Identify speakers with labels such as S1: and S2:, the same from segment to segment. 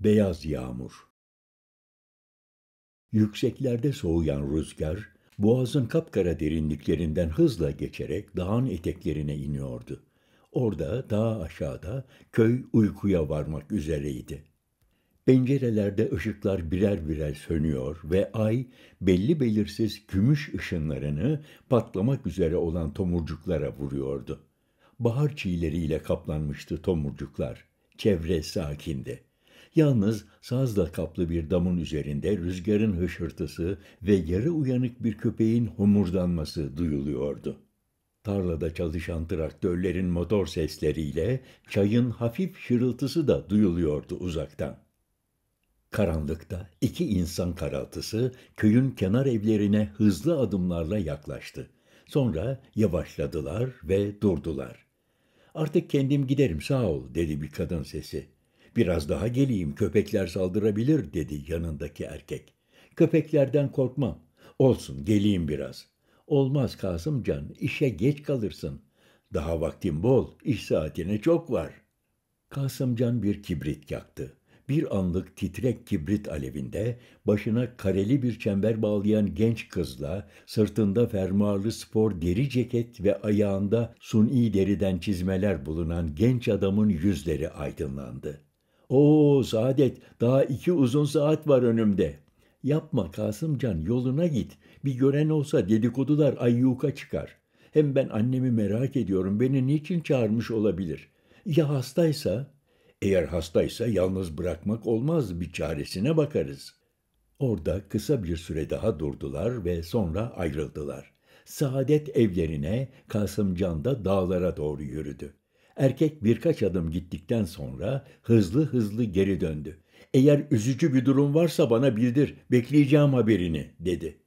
S1: beyaz yağmur. Yükseklerde soğuyan rüzgar, boğazın kapkara derinliklerinden hızla geçerek dağın eteklerine iniyordu. Orada, dağ aşağıda, köy uykuya varmak üzereydi. Pencerelerde ışıklar birer birer sönüyor ve ay belli belirsiz gümüş ışınlarını patlamak üzere olan tomurcuklara vuruyordu. Bahar çiğleriyle kaplanmıştı tomurcuklar. Çevre sakindi. Yalnız sazla kaplı bir damın üzerinde rüzgarın hışırtısı ve yarı uyanık bir köpeğin homurdanması duyuluyordu. Tarlada çalışan traktörlerin motor sesleriyle çayın hafif şırıltısı da duyuluyordu uzaktan. Karanlıkta iki insan karaltısı köyün kenar evlerine hızlı adımlarla yaklaştı. Sonra yavaşladılar ve durdular. Artık kendim giderim sağ ol dedi bir kadın sesi. Biraz daha geleyim köpekler saldırabilir dedi yanındaki erkek. Köpeklerden korkmam. Olsun geleyim biraz. Olmaz Kasımcan işe geç kalırsın. Daha vaktim bol iş saatine çok var. Kasımcan bir kibrit yaktı. Bir anlık titrek kibrit alevinde başına kareli bir çember bağlayan genç kızla sırtında fermuarlı spor deri ceket ve ayağında suni deriden çizmeler bulunan genç adamın yüzleri aydınlandı. Oo Saadet daha iki uzun saat var önümde. Yapma Kasımcan yoluna git. Bir gören olsa dedikodular ayyuka çıkar. Hem ben annemi merak ediyorum. Beni niçin çağırmış olabilir? Ya hastaysa? Eğer hastaysa yalnız bırakmak olmaz. Bir çaresine bakarız. Orada kısa bir süre daha durdular ve sonra ayrıldılar. Saadet evlerine, Kasımcan da dağlara doğru yürüdü. Erkek birkaç adım gittikten sonra hızlı hızlı geri döndü. Eğer üzücü bir durum varsa bana bildir, bekleyeceğim haberini, dedi.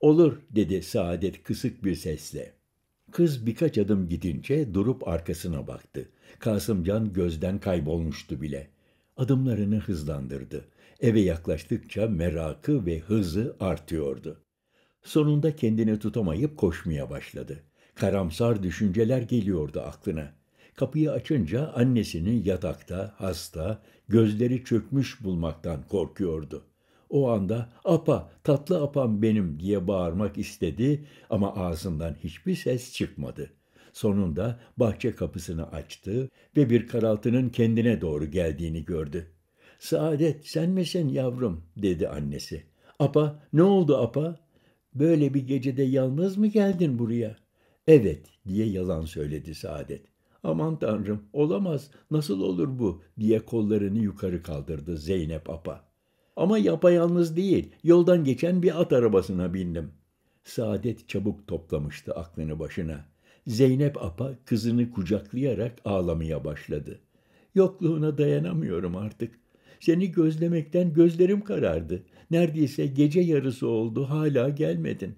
S1: Olur, dedi Saadet kısık bir sesle. Kız birkaç adım gidince durup arkasına baktı. Kasımcan gözden kaybolmuştu bile. Adımlarını hızlandırdı. Eve yaklaştıkça merakı ve hızı artıyordu. Sonunda kendini tutamayıp koşmaya başladı. Karamsar düşünceler geliyordu aklına. Kapıyı açınca annesini yatakta, hasta, gözleri çökmüş bulmaktan korkuyordu. O anda apa, tatlı apam benim diye bağırmak istedi ama ağzından hiçbir ses çıkmadı. Sonunda bahçe kapısını açtı ve bir karaltının kendine doğru geldiğini gördü. Saadet sen misin yavrum dedi annesi. Apa ne oldu apa? Böyle bir gecede yalnız mı geldin buraya? Evet diye yalan söyledi Saadet. Aman tanrım olamaz nasıl olur bu diye kollarını yukarı kaldırdı Zeynep Apa. Ama yapayalnız değil yoldan geçen bir at arabasına bindim. Saadet çabuk toplamıştı aklını başına. Zeynep Apa kızını kucaklayarak ağlamaya başladı. Yokluğuna dayanamıyorum artık. Seni gözlemekten gözlerim karardı. Neredeyse gece yarısı oldu hala gelmedin.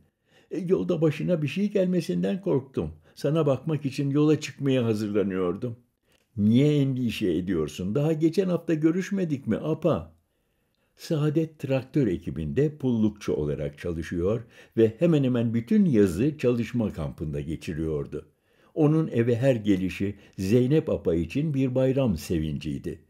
S1: E, yolda başına bir şey gelmesinden korktum. Sana bakmak için yola çıkmaya hazırlanıyordum. Niye endişe ediyorsun? Daha geçen hafta görüşmedik mi apa? Saadet traktör ekibinde pullukçu olarak çalışıyor ve hemen hemen bütün yazı çalışma kampında geçiriyordu. Onun eve her gelişi Zeynep apa için bir bayram sevinciydi.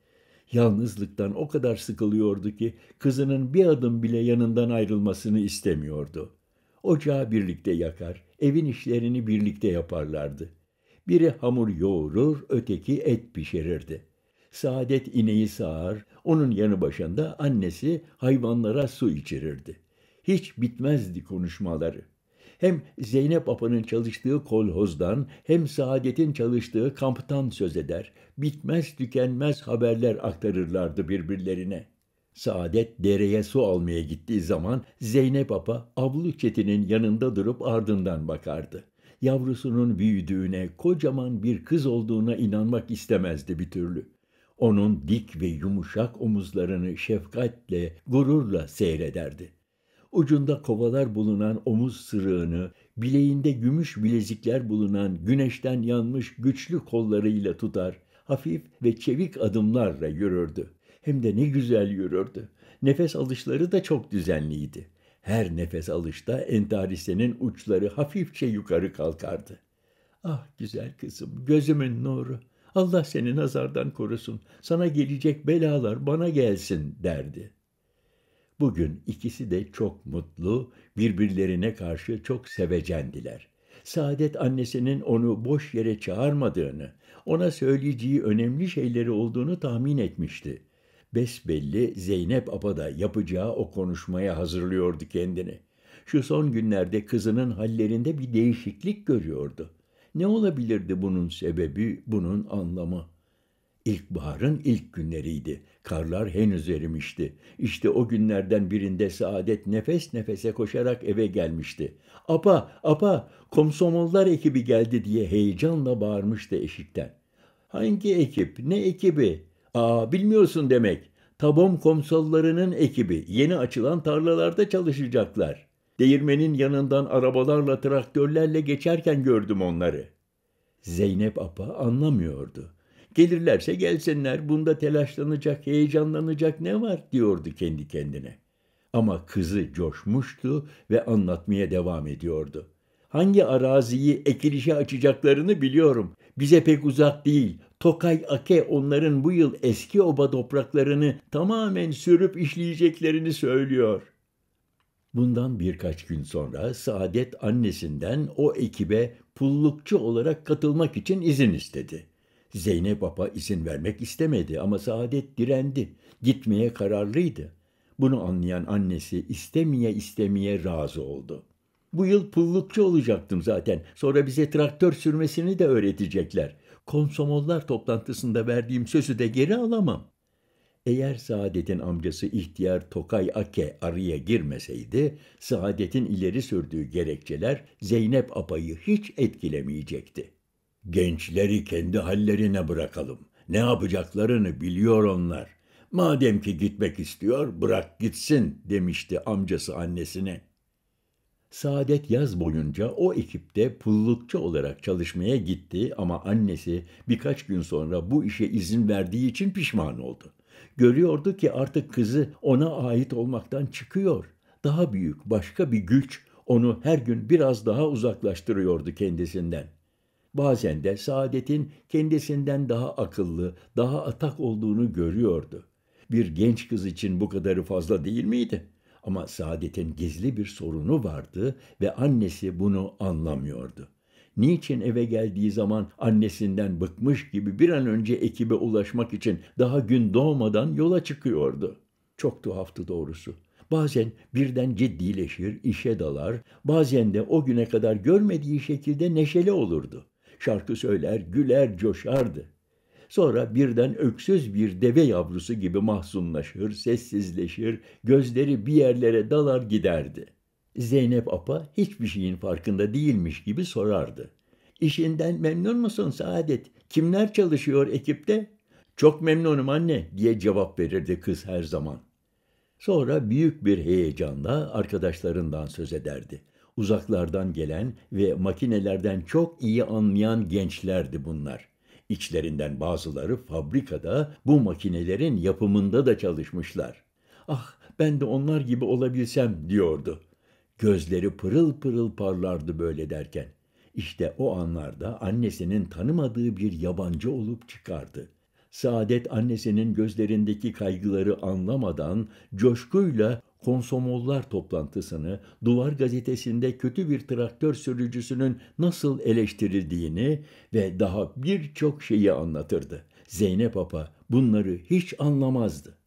S1: Yalnızlıktan o kadar sıkılıyordu ki kızının bir adım bile yanından ayrılmasını istemiyordu. Ocağı birlikte yakar, evin işlerini birlikte yaparlardı. Biri hamur yoğurur, öteki et pişirirdi. Saadet ineği sağar, onun yanı başında annesi hayvanlara su içirirdi. Hiç bitmezdi konuşmaları. Hem Zeynep Apa'nın çalıştığı kolhozdan hem Saadet'in çalıştığı kamptan söz eder. Bitmez tükenmez haberler aktarırlardı birbirlerine.'' Saadet dereye su almaya gittiği zaman Zeynep Apa Abluçet'inin yanında durup ardından bakardı. Yavrusunun büyüdüğüne, kocaman bir kız olduğuna inanmak istemezdi bir türlü. Onun dik ve yumuşak omuzlarını şefkatle, gururla seyrederdi. Ucunda kovalar bulunan omuz sırığını, bileğinde gümüş bilezikler bulunan güneşten yanmış güçlü kollarıyla tutar, hafif ve çevik adımlarla yürürdü. Hem de ne güzel yürürdü. Nefes alışları da çok düzenliydi. Her nefes alışta entarisenin uçları hafifçe yukarı kalkardı. Ah güzel kızım, gözümün nuru. Allah seni nazardan korusun. Sana gelecek belalar bana gelsin derdi. Bugün ikisi de çok mutlu, birbirlerine karşı çok sevecendiler. Saadet annesinin onu boş yere çağırmadığını, ona söyleyeceği önemli şeyleri olduğunu tahmin etmişti besbelli Zeynep Abada yapacağı o konuşmaya hazırlıyordu kendini. Şu son günlerde kızının hallerinde bir değişiklik görüyordu. Ne olabilirdi bunun sebebi, bunun anlamı? İlkbaharın ilk günleriydi. Karlar henüz erimişti. İşte o günlerden birinde Saadet nefes nefese koşarak eve gelmişti. Apa, apa, komsomollar ekibi geldi diye heyecanla bağırmıştı eşikten. Hangi ekip, ne ekibi, Aa bilmiyorsun demek. Tabom komsallarının ekibi yeni açılan tarlalarda çalışacaklar. Değirmenin yanından arabalarla traktörlerle geçerken gördüm onları. Zeynep apa anlamıyordu. Gelirlerse gelsinler bunda telaşlanacak, heyecanlanacak ne var diyordu kendi kendine. Ama kızı coşmuştu ve anlatmaya devam ediyordu. Hangi araziyi ekilişe açacaklarını biliyorum. Bize pek uzak değil. Tokay Ake onların bu yıl eski oba topraklarını tamamen sürüp işleyeceklerini söylüyor. Bundan birkaç gün sonra Saadet annesinden o ekibe pullukçu olarak katılmak için izin istedi. Zeynep baba izin vermek istemedi ama Saadet direndi. Gitmeye kararlıydı. Bunu anlayan annesi istemeye istemeye razı oldu. Bu yıl pullukçu olacaktım zaten. Sonra bize traktör sürmesini de öğretecekler konsomollar toplantısında verdiğim sözü de geri alamam. Eğer Saadet'in amcası ihtiyar Tokay Ake araya girmeseydi, Saadet'in ileri sürdüğü gerekçeler Zeynep Apa'yı hiç etkilemeyecekti. Gençleri kendi hallerine bırakalım. Ne yapacaklarını biliyor onlar. Madem ki gitmek istiyor, bırak gitsin demişti amcası annesine. Saadet yaz boyunca o ekipte pullukçu olarak çalışmaya gitti ama annesi birkaç gün sonra bu işe izin verdiği için pişman oldu. Görüyordu ki artık kızı ona ait olmaktan çıkıyor. Daha büyük başka bir güç onu her gün biraz daha uzaklaştırıyordu kendisinden. Bazen de Saadet'in kendisinden daha akıllı, daha atak olduğunu görüyordu. Bir genç kız için bu kadarı fazla değil miydi?'' Ama Saadet'in gizli bir sorunu vardı ve annesi bunu anlamıyordu. Niçin eve geldiği zaman annesinden bıkmış gibi bir an önce ekibe ulaşmak için daha gün doğmadan yola çıkıyordu? Çok tuhaftı doğrusu. Bazen birden ciddileşir, işe dalar, bazen de o güne kadar görmediği şekilde neşeli olurdu. Şarkı söyler, güler, coşardı. Sonra birden öksüz bir deve yavrusu gibi mahzunlaşır, sessizleşir, gözleri bir yerlere dalar giderdi. Zeynep Apa hiçbir şeyin farkında değilmiş gibi sorardı. İşinden memnun musun Saadet? Kimler çalışıyor ekipte? Çok memnunum anne diye cevap verirdi kız her zaman. Sonra büyük bir heyecanla arkadaşlarından söz ederdi. Uzaklardan gelen ve makinelerden çok iyi anlayan gençlerdi bunlar. İçlerinden bazıları fabrikada bu makinelerin yapımında da çalışmışlar. Ah ben de onlar gibi olabilsem diyordu. Gözleri pırıl pırıl parlardı böyle derken. İşte o anlarda annesinin tanımadığı bir yabancı olup çıkardı. Saadet annesinin gözlerindeki kaygıları anlamadan coşkuyla konsomollar toplantısını, Duvar gazetesinde kötü bir traktör sürücüsünün nasıl eleştirildiğini ve daha birçok şeyi anlatırdı. Zeynep Apa bunları hiç anlamazdı.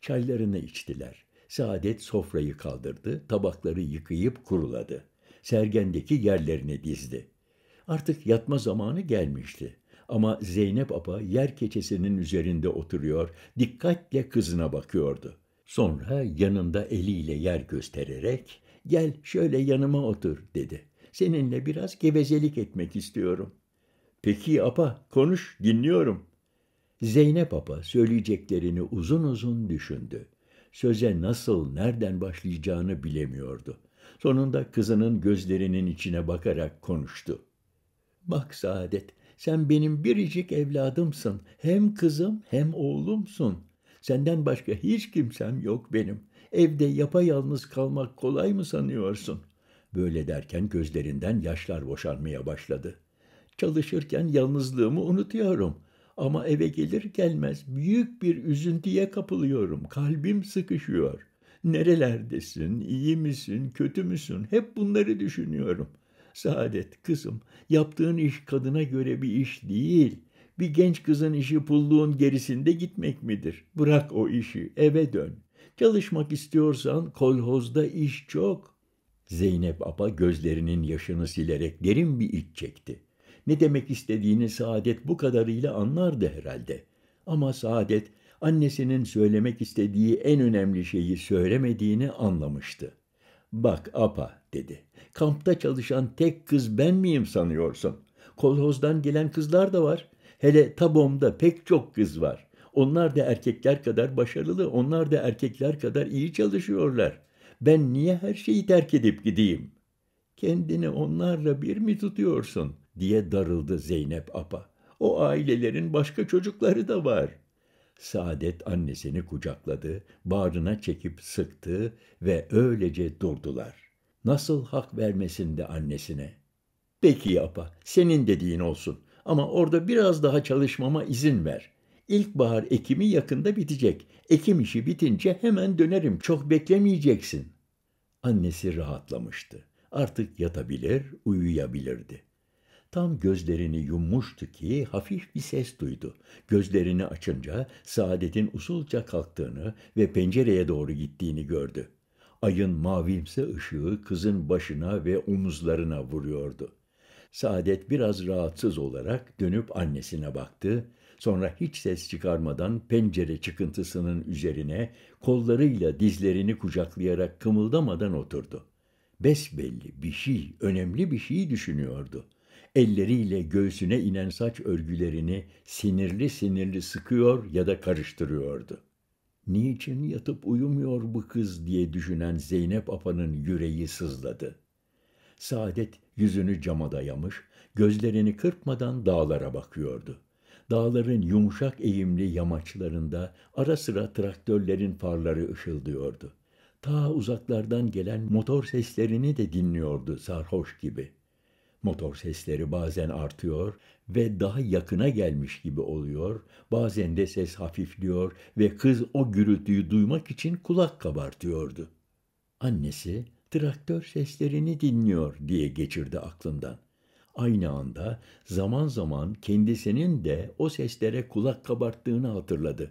S1: Çaylarını içtiler. Saadet sofrayı kaldırdı, tabakları yıkayıp kuruladı. Sergendeki yerlerini dizdi. Artık yatma zamanı gelmişti. Ama Zeynep Apa yer keçesinin üzerinde oturuyor, dikkatle kızına bakıyordu.'' Sonra yanında eliyle yer göstererek gel şöyle yanıma otur dedi. Seninle biraz gevezelik etmek istiyorum. Peki apa konuş dinliyorum. Zeynep apa söyleyeceklerini uzun uzun düşündü. Söze nasıl nereden başlayacağını bilemiyordu. Sonunda kızının gözlerinin içine bakarak konuştu. Bak Saadet, sen benim biricik evladımsın. Hem kızım hem oğlumsun. Senden başka hiç kimsem yok benim. Evde yapayalnız kalmak kolay mı sanıyorsun? Böyle derken gözlerinden yaşlar boşanmaya başladı. Çalışırken yalnızlığımı unutuyorum. Ama eve gelir gelmez büyük bir üzüntüye kapılıyorum. Kalbim sıkışıyor. Nerelerdesin, iyi misin, kötü müsün? Hep bunları düşünüyorum.'' Saadet kızım, yaptığın iş kadına göre bir iş değil. Bir genç kızın işi pulluğun gerisinde gitmek midir? Bırak o işi, eve dön. Çalışmak istiyorsan kolhozda iş çok. Zeynep Apa gözlerinin yaşını silerek derin bir iç çekti. Ne demek istediğini Saadet bu kadarıyla anlardı herhalde. Ama Saadet annesinin söylemek istediği en önemli şeyi söylemediğini anlamıştı. Bak apa dedi. Kampta çalışan tek kız ben miyim sanıyorsun? Kolhozdan gelen kızlar da var. Hele Tabom'da pek çok kız var. Onlar da erkekler kadar başarılı, onlar da erkekler kadar iyi çalışıyorlar. Ben niye her şeyi terk edip gideyim? Kendini onlarla bir mi tutuyorsun?'' diye darıldı Zeynep Apa. O ailelerin başka çocukları da var. Saadet annesini kucakladı, bağrına çekip sıktı ve öylece durdular. Nasıl hak vermesin de annesine? Peki Apa, senin dediğin olsun. Ama orada biraz daha çalışmama izin ver. İlkbahar ekimi yakında bitecek. Ekim işi bitince hemen dönerim. Çok beklemeyeceksin. Annesi rahatlamıştı. Artık yatabilir, uyuyabilirdi. Tam gözlerini yummuştu ki hafif bir ses duydu. Gözlerini açınca Saadet'in usulca kalktığını ve pencereye doğru gittiğini gördü. Ayın mavimse ışığı kızın başına ve omuzlarına vuruyordu. Saadet biraz rahatsız olarak dönüp annesine baktı. Sonra hiç ses çıkarmadan pencere çıkıntısının üzerine kollarıyla dizlerini kucaklayarak kımıldamadan oturdu. Besbelli bir şey, önemli bir şey düşünüyordu. Elleriyle göğsüne inen saç örgülerini sinirli sinirli sıkıyor ya da karıştırıyordu. Niçin yatıp uyumuyor bu kız diye düşünen Zeynep Apa'nın yüreği sızladı. Saadet yüzünü cama dayamış, gözlerini kırpmadan dağlara bakıyordu. Dağların yumuşak eğimli yamaçlarında ara sıra traktörlerin farları ışıldıyordu. Ta uzaklardan gelen motor seslerini de dinliyordu sarhoş gibi. Motor sesleri bazen artıyor ve daha yakına gelmiş gibi oluyor, bazen de ses hafifliyor ve kız o gürültüyü duymak için kulak kabartıyordu. Annesi traktör seslerini dinliyor diye geçirdi aklından. Aynı anda zaman zaman kendisinin de o seslere kulak kabarttığını hatırladı.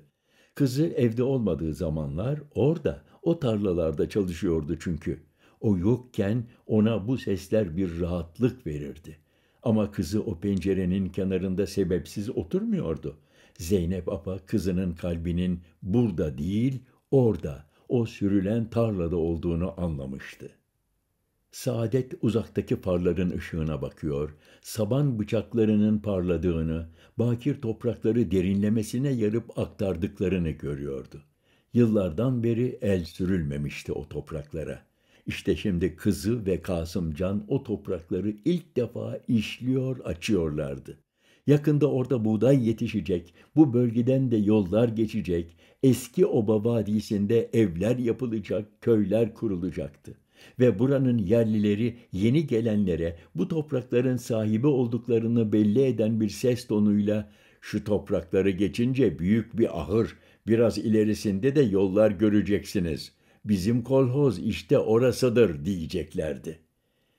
S1: Kızı evde olmadığı zamanlar orada, o tarlalarda çalışıyordu çünkü. O yokken ona bu sesler bir rahatlık verirdi. Ama kızı o pencerenin kenarında sebepsiz oturmuyordu. Zeynep Apa kızının kalbinin burada değil, orada, o sürülen tarlada olduğunu anlamıştı. Saadet uzaktaki farların ışığına bakıyor, saban bıçaklarının parladığını, bakir toprakları derinlemesine yarıp aktardıklarını görüyordu. Yıllardan beri el sürülmemişti o topraklara. İşte şimdi kızı ve Kasımcan o toprakları ilk defa işliyor, açıyorlardı. Yakında orada buğday yetişecek. Bu bölgeden de yollar geçecek. Eski Oba Vadisi'nde evler yapılacak, köyler kurulacaktı. Ve buranın yerlileri yeni gelenlere bu toprakların sahibi olduklarını belli eden bir ses tonuyla şu toprakları geçince büyük bir ahır, biraz ilerisinde de yollar göreceksiniz. Bizim kolhoz işte orasıdır diyeceklerdi.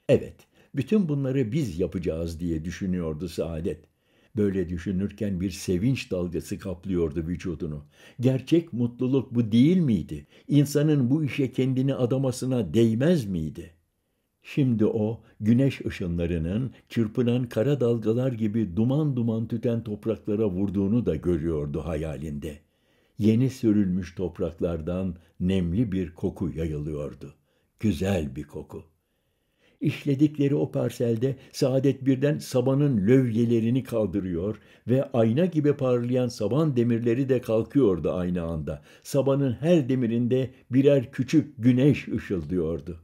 S1: Evet, bütün bunları biz yapacağız diye düşünüyordu Saadet. Böyle düşünürken bir sevinç dalgası kaplıyordu vücudunu. Gerçek mutluluk bu değil miydi? İnsanın bu işe kendini adamasına değmez miydi? Şimdi o güneş ışınlarının çırpınan kara dalgalar gibi duman duman tüten topraklara vurduğunu da görüyordu hayalinde. Yeni sürülmüş topraklardan nemli bir koku yayılıyordu. Güzel bir koku. İşledikleri o parselde Saadet birden sabanın lövyelerini kaldırıyor ve ayna gibi parlayan saban demirleri de kalkıyordu aynı anda. Sabanın her demirinde birer küçük güneş ışıldıyordu.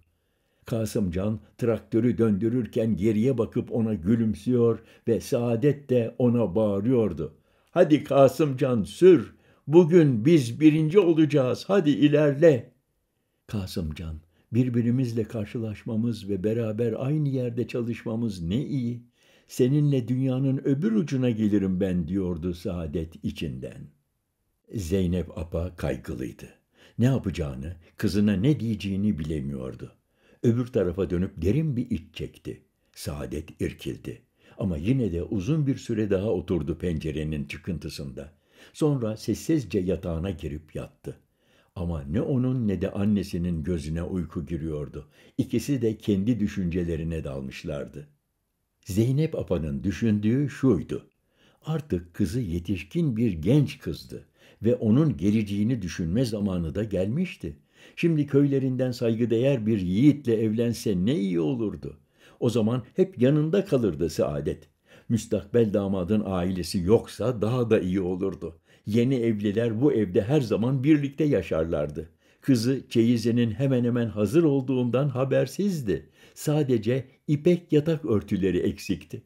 S1: Kasımcan traktörü döndürürken geriye bakıp ona gülümsüyor ve Saadet de ona bağırıyordu. Hadi Kasımcan sür, bugün biz birinci olacağız, hadi ilerle. Kasımcan Birbirimizle karşılaşmamız ve beraber aynı yerde çalışmamız ne iyi. Seninle dünyanın öbür ucuna gelirim ben diyordu saadet içinden. Zeynep apa kaygılıydı. Ne yapacağını, kızına ne diyeceğini bilemiyordu. Öbür tarafa dönüp derin bir iç çekti. Saadet irkildi. Ama yine de uzun bir süre daha oturdu pencerenin çıkıntısında. Sonra sessizce yatağına girip yattı. Ama ne onun ne de annesinin gözüne uyku giriyordu. İkisi de kendi düşüncelerine dalmışlardı. Zeynep Apa'nın düşündüğü şuydu. Artık kızı yetişkin bir genç kızdı ve onun geleceğini düşünme zamanı da gelmişti. Şimdi köylerinden saygıdeğer bir yiğitle evlense ne iyi olurdu. O zaman hep yanında kalırdı saadet. Müstakbel damadın ailesi yoksa daha da iyi olurdu. Yeni evliler bu evde her zaman birlikte yaşarlardı. Kızı çeyizinin hemen hemen hazır olduğundan habersizdi. Sadece ipek yatak örtüleri eksikti.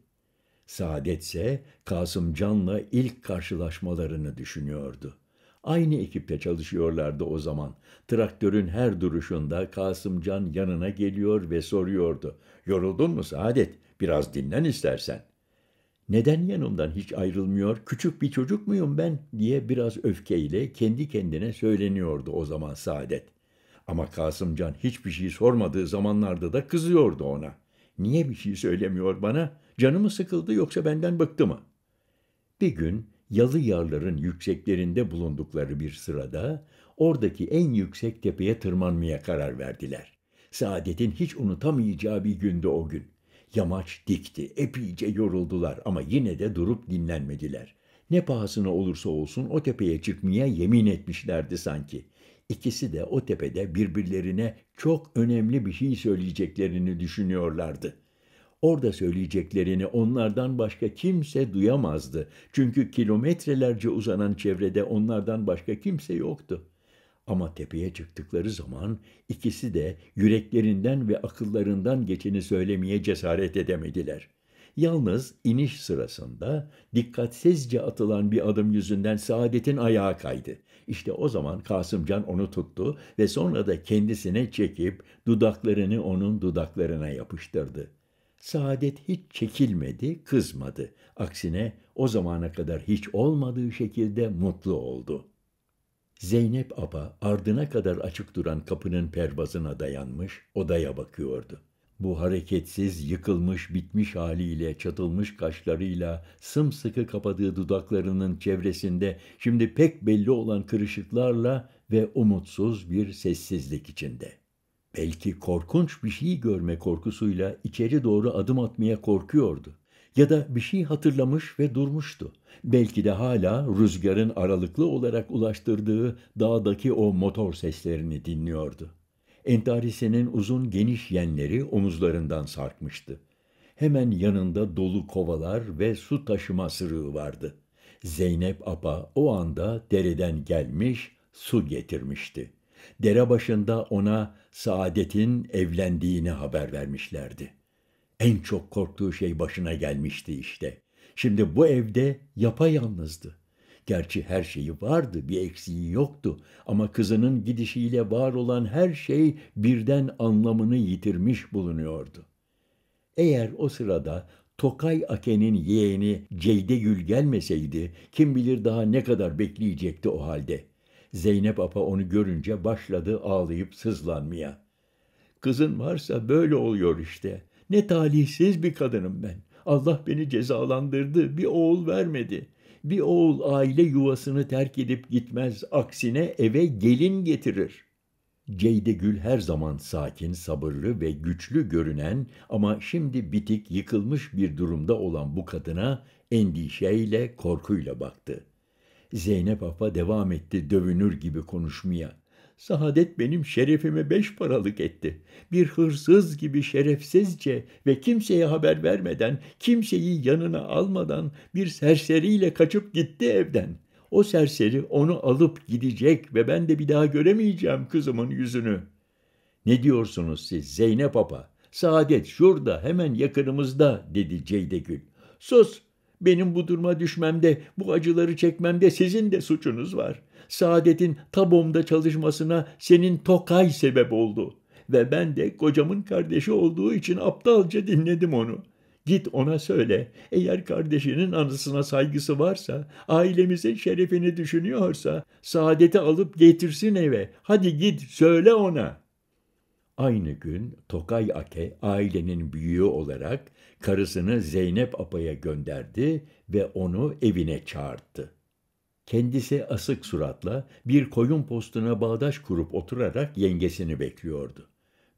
S1: Saadetse Kasım Can'la ilk karşılaşmalarını düşünüyordu. Aynı ekipte çalışıyorlardı o zaman. Traktörün her duruşunda Kasımcan yanına geliyor ve soruyordu. Yoruldun mu Saadet? Biraz dinlen istersen. Neden yanımdan hiç ayrılmıyor? Küçük bir çocuk muyum ben? diye biraz öfkeyle kendi kendine söyleniyordu o zaman Saadet. Ama Kasımcan hiçbir şey sormadığı zamanlarda da kızıyordu ona. Niye bir şey söylemiyor bana? Canı mı sıkıldı yoksa benden bıktı mı? Bir gün yalı yarların yükseklerinde bulundukları bir sırada oradaki en yüksek tepeye tırmanmaya karar verdiler. Saadet'in hiç unutamayacağı bir gündü o gün. Yamaç dikti, epeyce yoruldular ama yine de durup dinlenmediler. Ne pahasına olursa olsun o tepeye çıkmaya yemin etmişlerdi sanki. İkisi de o tepede birbirlerine çok önemli bir şey söyleyeceklerini düşünüyorlardı. Orada söyleyeceklerini onlardan başka kimse duyamazdı. Çünkü kilometrelerce uzanan çevrede onlardan başka kimse yoktu.'' Ama tepeye çıktıkları zaman ikisi de yüreklerinden ve akıllarından geçeni söylemeye cesaret edemediler. Yalnız iniş sırasında dikkatsizce atılan bir adım yüzünden Saadet'in ayağı kaydı. İşte o zaman Kasımcan onu tuttu ve sonra da kendisine çekip dudaklarını onun dudaklarına yapıştırdı. Saadet hiç çekilmedi, kızmadı. Aksine o zamana kadar hiç olmadığı şekilde mutlu oldu.'' Zeynep Aba ardına kadar açık duran kapının pervazına dayanmış odaya bakıyordu. Bu hareketsiz, yıkılmış, bitmiş haliyle, çatılmış kaşlarıyla, sımsıkı kapadığı dudaklarının çevresinde şimdi pek belli olan kırışıklarla ve umutsuz bir sessizlik içinde. Belki korkunç bir şey görme korkusuyla içeri doğru adım atmaya korkuyordu ya da bir şey hatırlamış ve durmuştu. Belki de hala rüzgarın aralıklı olarak ulaştırdığı dağdaki o motor seslerini dinliyordu. Entarisinin uzun geniş yenleri omuzlarından sarkmıştı. Hemen yanında dolu kovalar ve su taşıma sırığı vardı. Zeynep Apa o anda dereden gelmiş su getirmişti. Dere başında ona Saadet'in evlendiğini haber vermişlerdi. En çok korktuğu şey başına gelmişti işte. Şimdi bu evde yapayalnızdı. Gerçi her şeyi vardı, bir eksiği yoktu ama kızının gidişiyle var olan her şey birden anlamını yitirmiş bulunuyordu. Eğer o sırada Tokay Ake'nin yeğeni Ceyde Gül gelmeseydi kim bilir daha ne kadar bekleyecekti o halde. Zeynep Apa onu görünce başladı ağlayıp sızlanmaya. Kızın varsa böyle oluyor işte. Ne talihsiz bir kadınım ben. Allah beni cezalandırdı. Bir oğul vermedi. Bir oğul aile yuvasını terk edip gitmez. Aksine eve gelin getirir. Ceyde Gül her zaman sakin, sabırlı ve güçlü görünen ama şimdi bitik, yıkılmış bir durumda olan bu kadına endişeyle, korkuyla baktı. Zeynep Afa devam etti dövünür gibi konuşmaya. Saadet benim şerefimi beş paralık etti. Bir hırsız gibi şerefsizce ve kimseye haber vermeden, kimseyi yanına almadan bir serseriyle kaçıp gitti evden. O serseri onu alıp gidecek ve ben de bir daha göremeyeceğim kızımın yüzünü. Ne diyorsunuz siz Zeynep Apa? Saadet şurada hemen yakınımızda dedi Ceyde Gül. Sus benim bu duruma düşmemde, bu acıları çekmemde sizin de suçunuz var. Saadet'in Tabom'da çalışmasına senin Tokay sebep oldu. Ve ben de kocamın kardeşi olduğu için aptalca dinledim onu. Git ona söyle, eğer kardeşinin anısına saygısı varsa, ailemizin şerefini düşünüyorsa, saadeti alıp getirsin eve. Hadi git, söyle ona.'' Aynı gün Tokay Ake ailenin büyüğü olarak karısını Zeynep Apa'ya gönderdi ve onu evine çağırdı. Kendisi asık suratla bir koyun postuna bağdaş kurup oturarak yengesini bekliyordu.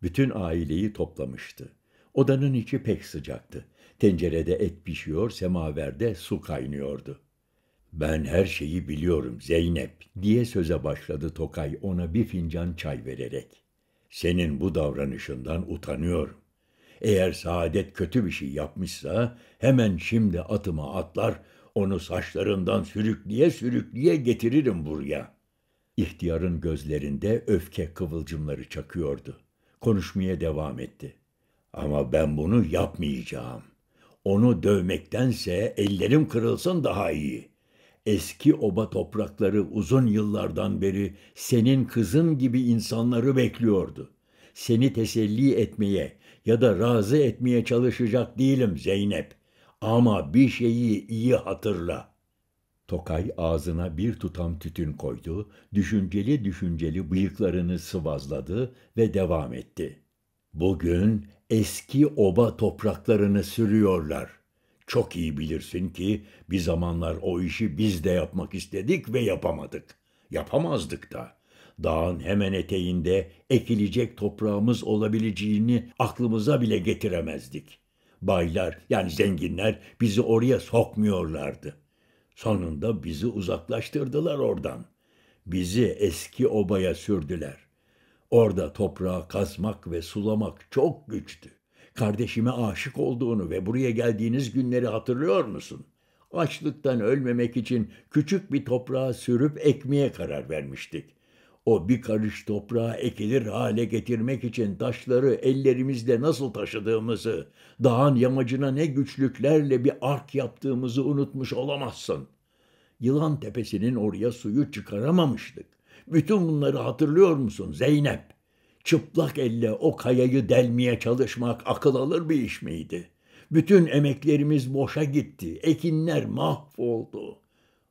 S1: Bütün aileyi toplamıştı. Odanın içi pek sıcaktı. Tencerede et pişiyor, semaverde su kaynıyordu. Ben her şeyi biliyorum Zeynep diye söze başladı Tokay ona bir fincan çay vererek. Senin bu davranışından utanıyorum. Eğer saadet kötü bir şey yapmışsa hemen şimdi atıma atlar onu saçlarından sürükleye sürükleye getiririm buraya. İhtiyarın gözlerinde öfke kıvılcımları çakıyordu. Konuşmaya devam etti. Ama ben bunu yapmayacağım. Onu dövmektense ellerim kırılsın daha iyi. Eski oba toprakları uzun yıllardan beri senin kızın gibi insanları bekliyordu. Seni teselli etmeye ya da razı etmeye çalışacak değilim Zeynep. Ama bir şeyi iyi hatırla. Tokay ağzına bir tutam tütün koydu, düşünceli düşünceli bıyıklarını sıvazladı ve devam etti. Bugün eski oba topraklarını sürüyorlar. Çok iyi bilirsin ki bir zamanlar o işi biz de yapmak istedik ve yapamadık. Yapamazdık da. Dağın hemen eteğinde ekilecek toprağımız olabileceğini aklımıza bile getiremezdik.'' baylar yani zenginler bizi oraya sokmuyorlardı. Sonunda bizi uzaklaştırdılar oradan. Bizi eski obaya sürdüler. Orada toprağı kazmak ve sulamak çok güçtü. Kardeşime aşık olduğunu ve buraya geldiğiniz günleri hatırlıyor musun? Açlıktan ölmemek için küçük bir toprağa sürüp ekmeye karar vermiştik. O bir karış toprağa ekilir hale getirmek için taşları ellerimizle nasıl taşıdığımızı, dağın yamacına ne güçlüklerle bir ark yaptığımızı unutmuş olamazsın. Yılan tepesinin oraya suyu çıkaramamıştık. Bütün bunları hatırlıyor musun Zeynep? Çıplak elle o kayayı delmeye çalışmak akıl alır bir iş miydi? Bütün emeklerimiz boşa gitti. Ekinler mahvoldu.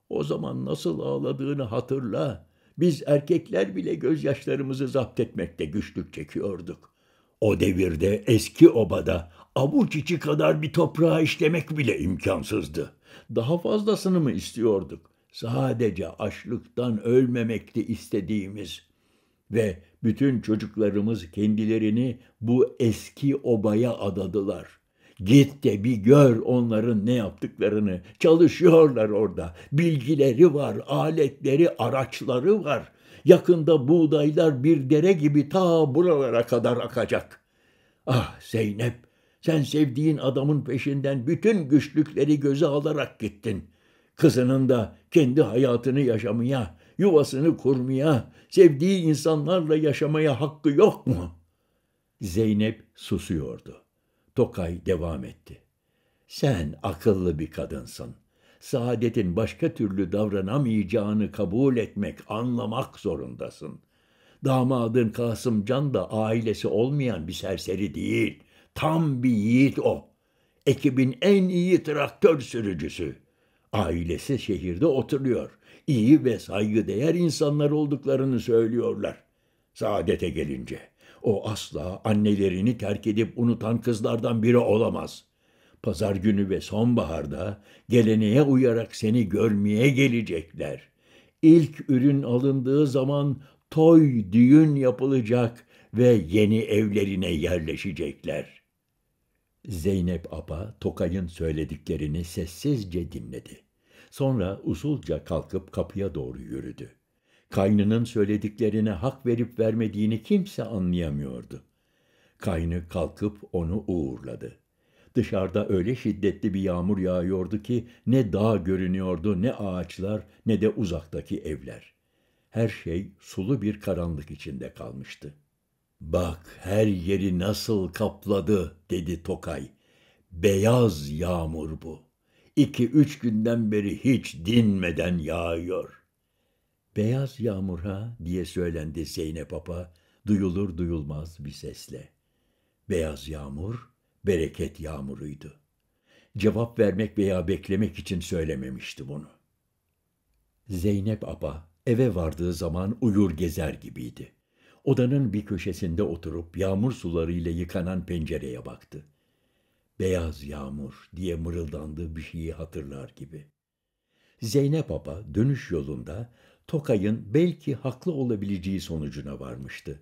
S1: O zaman nasıl ağladığını hatırla.'' Biz erkekler bile gözyaşlarımızı zapt etmekte güçlük çekiyorduk. O devirde eski obada avuç içi kadar bir toprağa işlemek bile imkansızdı. Daha fazlasını mı istiyorduk? Sadece açlıktan ölmemekti istediğimiz. Ve bütün çocuklarımız kendilerini bu eski obaya adadılar.'' Git de bir gör onların ne yaptıklarını. Çalışıyorlar orada. Bilgileri var, aletleri, araçları var. Yakında buğdaylar bir dere gibi ta buralara kadar akacak. Ah Zeynep, sen sevdiğin adamın peşinden bütün güçlükleri göze alarak gittin. Kızının da kendi hayatını yaşamaya, yuvasını kurmaya, sevdiği insanlarla yaşamaya hakkı yok mu? Zeynep susuyordu. Tokay devam etti. Sen akıllı bir kadınsın. Saadetin başka türlü davranamayacağını kabul etmek, anlamak zorundasın. Damadın Kasımcan da ailesi olmayan bir serseri değil. Tam bir yiğit o. Ekibin en iyi traktör sürücüsü. Ailesi şehirde oturuyor. İyi ve saygıdeğer insanlar olduklarını söylüyorlar. Saadete gelince.'' O asla annelerini terk edip unutan kızlardan biri olamaz. Pazar günü ve sonbaharda geleneğe uyarak seni görmeye gelecekler. İlk ürün alındığı zaman toy düğün yapılacak ve yeni evlerine yerleşecekler. Zeynep Apa Tokay'ın söylediklerini sessizce dinledi. Sonra usulca kalkıp kapıya doğru yürüdü. Kaynının söylediklerine hak verip vermediğini kimse anlayamıyordu. Kayn'ı kalkıp onu uğurladı. Dışarıda öyle şiddetli bir yağmur yağıyordu ki ne dağ görünüyordu ne ağaçlar ne de uzaktaki evler. Her şey sulu bir karanlık içinde kalmıştı. Bak her yeri nasıl kapladı dedi Tokay. Beyaz yağmur bu. İki üç günden beri hiç dinmeden yağıyor.'' Beyaz yağmur ha diye söylendi Zeynep Apa duyulur duyulmaz bir sesle. Beyaz yağmur bereket yağmuruydu. Cevap vermek veya beklemek için söylememişti bunu. Zeynep Apa eve vardığı zaman uyur gezer gibiydi. Odanın bir köşesinde oturup yağmur sularıyla yıkanan pencereye baktı. Beyaz yağmur diye mırıldandığı bir şeyi hatırlar gibi. Zeynep Apa dönüş yolunda Tokay'ın belki haklı olabileceği sonucuna varmıştı.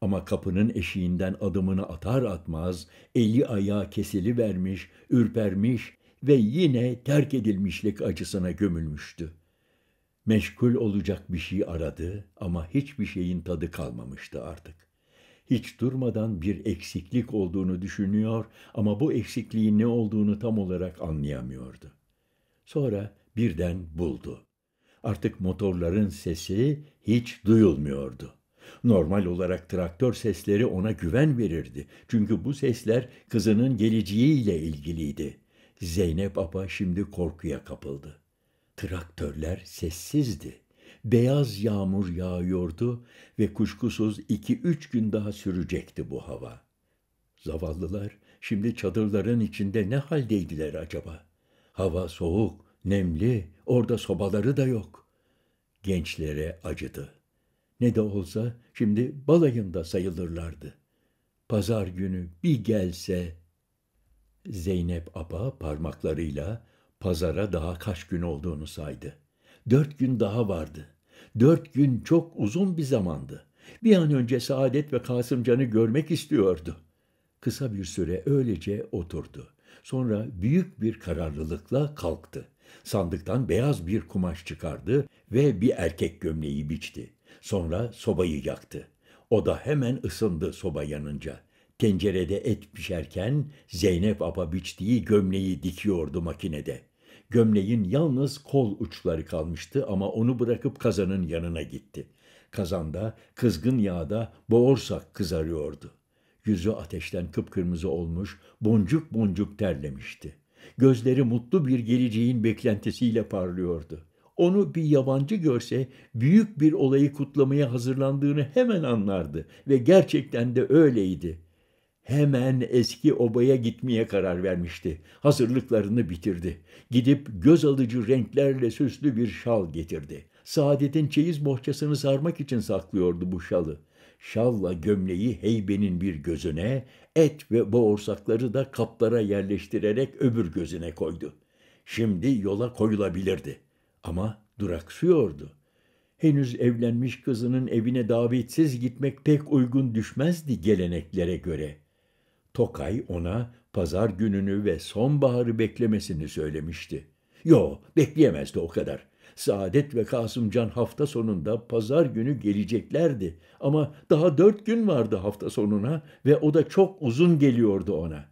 S1: Ama kapının eşiğinden adımını atar atmaz eli ayağı kesili vermiş, ürpermiş ve yine terk edilmişlik acısına gömülmüştü. Meşgul olacak bir şey aradı ama hiçbir şeyin tadı kalmamıştı artık. Hiç durmadan bir eksiklik olduğunu düşünüyor ama bu eksikliğin ne olduğunu tam olarak anlayamıyordu. Sonra birden buldu. Artık motorların sesi hiç duyulmuyordu. Normal olarak traktör sesleri ona güven verirdi. Çünkü bu sesler kızının geleceğiyle ilgiliydi. Zeynep Apa şimdi korkuya kapıldı. Traktörler sessizdi. Beyaz yağmur yağıyordu ve kuşkusuz iki üç gün daha sürecekti bu hava. Zavallılar şimdi çadırların içinde ne haldeydiler acaba? Hava soğuk, nemli, Orada sobaları da yok. Gençlere acıdı. Ne de olsa şimdi balayında sayılırlardı. Pazar günü bir gelse... Zeynep Aba parmaklarıyla pazara daha kaç gün olduğunu saydı. Dört gün daha vardı. Dört gün çok uzun bir zamandı. Bir an önce Saadet ve Kasımcan'ı görmek istiyordu. Kısa bir süre öylece oturdu. Sonra büyük bir kararlılıkla kalktı. Sandıktan beyaz bir kumaş çıkardı ve bir erkek gömleği biçti. Sonra sobayı yaktı. O da hemen ısındı soba yanınca. Tencerede et pişerken Zeynep Apa biçtiği gömleği dikiyordu makinede. Gömleğin yalnız kol uçları kalmıştı ama onu bırakıp kazanın yanına gitti. Kazanda kızgın yağda boğursak kızarıyordu. Yüzü ateşten kıpkırmızı olmuş, boncuk boncuk terlemişti. Gözleri mutlu bir geleceğin beklentisiyle parlıyordu. Onu bir yabancı görse büyük bir olayı kutlamaya hazırlandığını hemen anlardı ve gerçekten de öyleydi. Hemen eski obaya gitmeye karar vermişti. Hazırlıklarını bitirdi. Gidip göz alıcı renklerle süslü bir şal getirdi. Saadet'in çeyiz bohçasını sarmak için saklıyordu bu şalı şavla gömleği heybenin bir gözüne, et ve bağırsakları da kaplara yerleştirerek öbür gözüne koydu. Şimdi yola koyulabilirdi ama duraksıyordu. Henüz evlenmiş kızının evine davetsiz gitmek pek uygun düşmezdi geleneklere göre. Tokay ona pazar gününü ve sonbaharı beklemesini söylemişti. Yo, bekleyemezdi o kadar. Saadet ve Kasımcan hafta sonunda pazar günü geleceklerdi. Ama daha dört gün vardı hafta sonuna ve o da çok uzun geliyordu ona.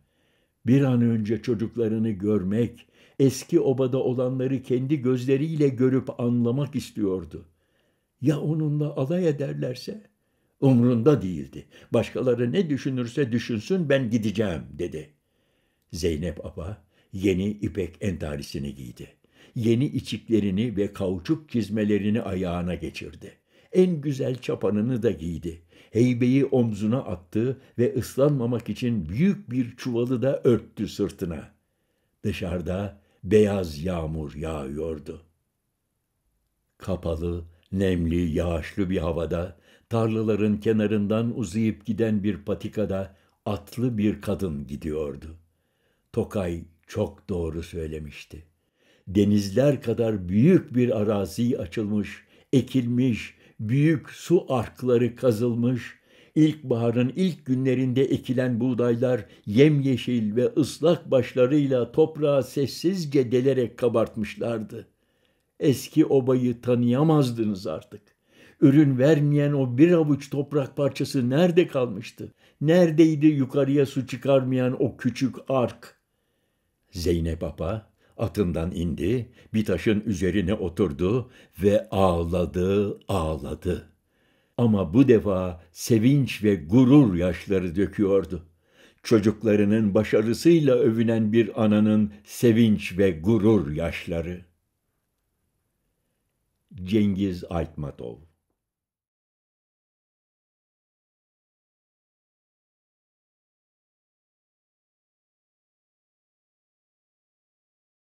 S1: Bir an önce çocuklarını görmek, eski obada olanları kendi gözleriyle görüp anlamak istiyordu. Ya onunla alay ederlerse? Umrunda değildi. Başkaları ne düşünürse düşünsün ben gideceğim dedi. Zeynep Aba yeni ipek entarisini giydi yeni içiklerini ve kauçuk çizmelerini ayağına geçirdi. En güzel çapanını da giydi. Heybeyi omzuna attı ve ıslanmamak için büyük bir çuvalı da örttü sırtına. Dışarıda beyaz yağmur yağıyordu. Kapalı, nemli, yağışlı bir havada, tarlaların kenarından uzayıp giden bir patikada atlı bir kadın gidiyordu. Tokay çok doğru söylemişti denizler kadar büyük bir arazi açılmış, ekilmiş, büyük su arkları kazılmış, ilkbaharın ilk günlerinde ekilen buğdaylar yemyeşil ve ıslak başlarıyla toprağa sessizce delerek kabartmışlardı. Eski obayı tanıyamazdınız artık. Ürün vermeyen o bir avuç toprak parçası nerede kalmıştı? Neredeydi yukarıya su çıkarmayan o küçük ark? Zeynep Apa Atından indi, bir taşın üzerine oturdu ve ağladı, ağladı. Ama bu defa sevinç ve gurur yaşları döküyordu. Çocuklarının başarısıyla övünen bir ananın sevinç ve gurur yaşları. Cengiz Aytmatov